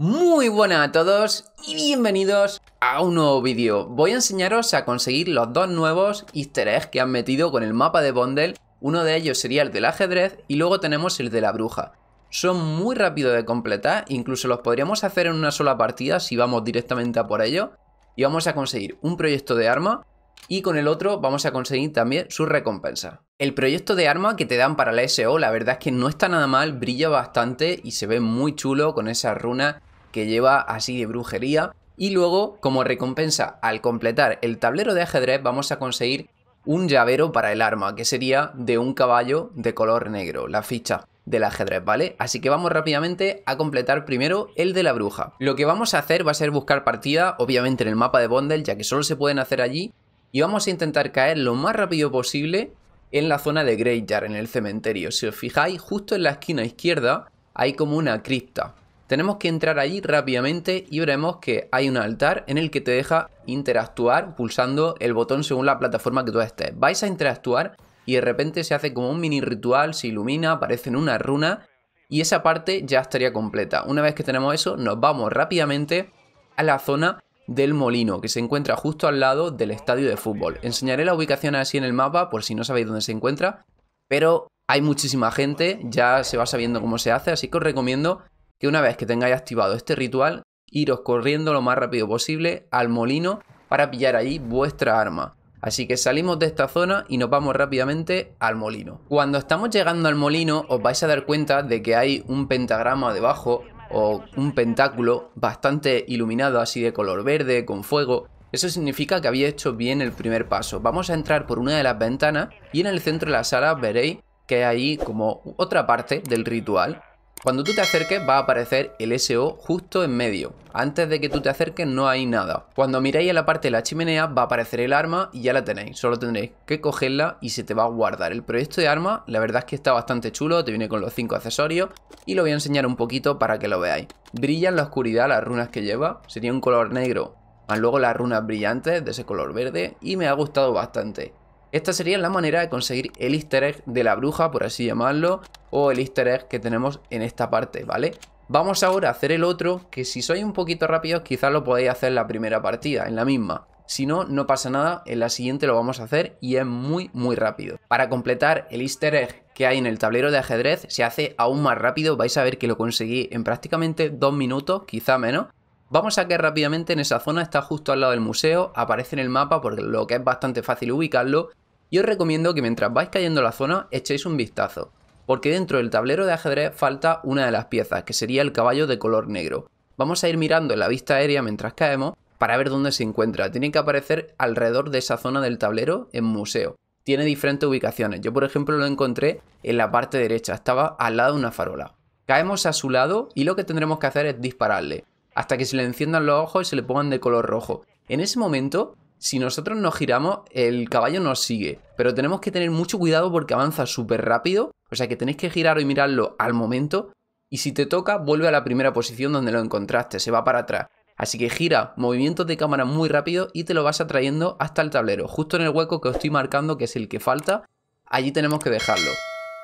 Muy buenas a todos y bienvenidos a un nuevo vídeo. Voy a enseñaros a conseguir los dos nuevos easter eggs que han metido con el mapa de Bondel. Uno de ellos sería el del ajedrez y luego tenemos el de la bruja. Son muy rápidos de completar, incluso los podríamos hacer en una sola partida si vamos directamente a por ello. Y vamos a conseguir un proyecto de arma y con el otro vamos a conseguir también su recompensa. El proyecto de arma que te dan para la SO la verdad es que no está nada mal, brilla bastante y se ve muy chulo con esa runa que lleva así de brujería. Y luego, como recompensa, al completar el tablero de ajedrez vamos a conseguir un llavero para el arma, que sería de un caballo de color negro, la ficha del ajedrez, ¿vale? Así que vamos rápidamente a completar primero el de la bruja. Lo que vamos a hacer va a ser buscar partida, obviamente en el mapa de Bondel, ya que solo se pueden hacer allí, y vamos a intentar caer lo más rápido posible en la zona de Greyjar, en el cementerio. Si os fijáis, justo en la esquina izquierda hay como una cripta, tenemos que entrar allí rápidamente y veremos que hay un altar en el que te deja interactuar pulsando el botón según la plataforma que tú estés. Vais a interactuar y de repente se hace como un mini ritual, se ilumina, aparecen una runa y esa parte ya estaría completa. Una vez que tenemos eso, nos vamos rápidamente a la zona del molino, que se encuentra justo al lado del estadio de fútbol. Enseñaré la ubicación así en el mapa por si no sabéis dónde se encuentra, pero hay muchísima gente, ya se va sabiendo cómo se hace, así que os recomiendo que una vez que tengáis activado este ritual, iros corriendo lo más rápido posible al molino para pillar ahí vuestra arma. Así que salimos de esta zona y nos vamos rápidamente al molino. Cuando estamos llegando al molino os vais a dar cuenta de que hay un pentagrama debajo o un pentáculo bastante iluminado así de color verde con fuego. Eso significa que había hecho bien el primer paso. Vamos a entrar por una de las ventanas y en el centro de la sala veréis que hay como otra parte del ritual cuando tú te acerques va a aparecer el SO justo en medio. Antes de que tú te acerques no hay nada. Cuando miráis a la parte de la chimenea va a aparecer el arma y ya la tenéis. Solo tendréis que cogerla y se te va a guardar. El proyecto de arma la verdad es que está bastante chulo. Te viene con los 5 accesorios y lo voy a enseñar un poquito para que lo veáis. Brilla en la oscuridad las runas que lleva. Sería un color negro. Más luego las runas brillantes de ese color verde y me ha gustado bastante. Esta sería la manera de conseguir el easter egg de la bruja, por así llamarlo, o el easter egg que tenemos en esta parte, ¿vale? Vamos ahora a hacer el otro, que si sois un poquito rápido, quizás lo podéis hacer en la primera partida, en la misma. Si no, no pasa nada, en la siguiente lo vamos a hacer y es muy muy rápido. Para completar el easter egg que hay en el tablero de ajedrez se hace aún más rápido, vais a ver que lo conseguí en prácticamente dos minutos, quizá menos, Vamos a caer rápidamente en esa zona, está justo al lado del museo, aparece en el mapa porque lo que es bastante fácil ubicarlo y os recomiendo que mientras vais cayendo la zona echéis un vistazo, porque dentro del tablero de ajedrez falta una de las piezas, que sería el caballo de color negro. Vamos a ir mirando en la vista aérea mientras caemos para ver dónde se encuentra. Tiene que aparecer alrededor de esa zona del tablero en museo. Tiene diferentes ubicaciones. Yo, por ejemplo, lo encontré en la parte derecha. Estaba al lado de una farola. Caemos a su lado y lo que tendremos que hacer es dispararle hasta que se le enciendan los ojos y se le pongan de color rojo. En ese momento, si nosotros nos giramos, el caballo nos sigue, pero tenemos que tener mucho cuidado porque avanza súper rápido, o sea que tenéis que girar y mirarlo al momento, y si te toca, vuelve a la primera posición donde lo encontraste, se va para atrás. Así que gira movimientos de cámara muy rápido y te lo vas atrayendo hasta el tablero, justo en el hueco que os estoy marcando que es el que falta, allí tenemos que dejarlo.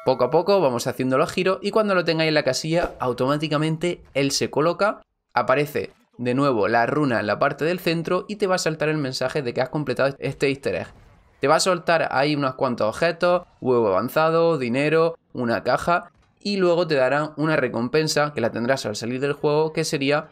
Poco a poco vamos haciendo los giros y cuando lo tengáis en la casilla, automáticamente él se coloca aparece de nuevo la runa en la parte del centro y te va a saltar el mensaje de que has completado este easter egg. Te va a soltar ahí unos cuantos objetos, huevo avanzado, dinero, una caja y luego te darán una recompensa que la tendrás al salir del juego que sería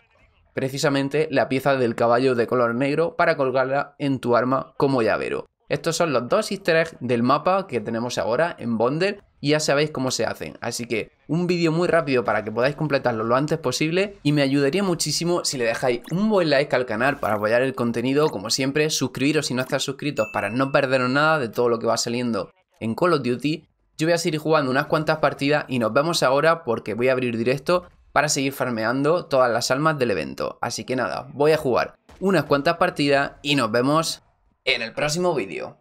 precisamente la pieza del caballo de color negro para colgarla en tu arma como llavero. Estos son los dos easter eggs del mapa que tenemos ahora en Bonder y ya sabéis cómo se hacen. Así que un vídeo muy rápido para que podáis completarlo lo antes posible y me ayudaría muchísimo si le dejáis un buen like al canal para apoyar el contenido, como siempre, suscribiros si no estáis suscritos para no perderos nada de todo lo que va saliendo en Call of Duty. Yo voy a seguir jugando unas cuantas partidas y nos vemos ahora porque voy a abrir directo para seguir farmeando todas las almas del evento. Así que nada, voy a jugar unas cuantas partidas y nos vemos en el próximo vídeo.